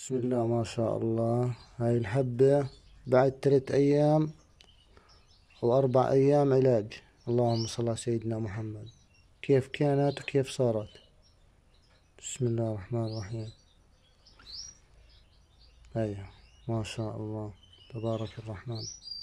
بسم الله ما شاء الله هاي الحبة بعد ثلاث أيام أو أربع أيام علاج اللهم صل على سيدنا محمد كيف كانت وكيف صارت بسم الله الرحمن الرحيم أيوة ما شاء الله تبارك الرحمن